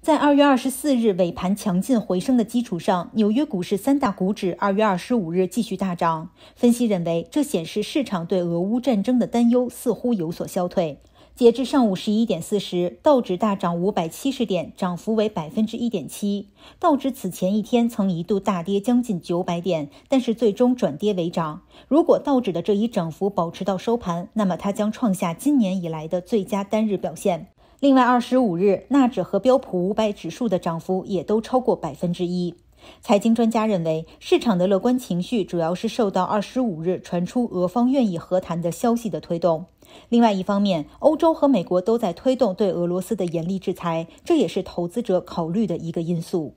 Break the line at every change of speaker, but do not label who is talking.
在二月二十四日尾盘强劲回升的基础上，纽约股市三大股指二月二十五日继续大涨。分析认为，这显示市场对俄乌战争的担忧似乎有所消退。截至上午十一点四十，道指大涨五百七十点，涨幅为百分之一点七。道指此前一天曾一度大跌将近九百点，但是最终转跌为涨。如果道指的这一涨幅保持到收盘，那么它将创下今年以来的最佳单日表现。另外，二十五日，纳指和标普五百指数的涨幅也都超过百分之一。财经专家认为，市场的乐观情绪主要是受到二十五日传出俄方愿意和谈的消息的推动。另外一方面，欧洲和美国都在推动对俄罗斯的严厉制裁，这也是投资者考虑的一个因素。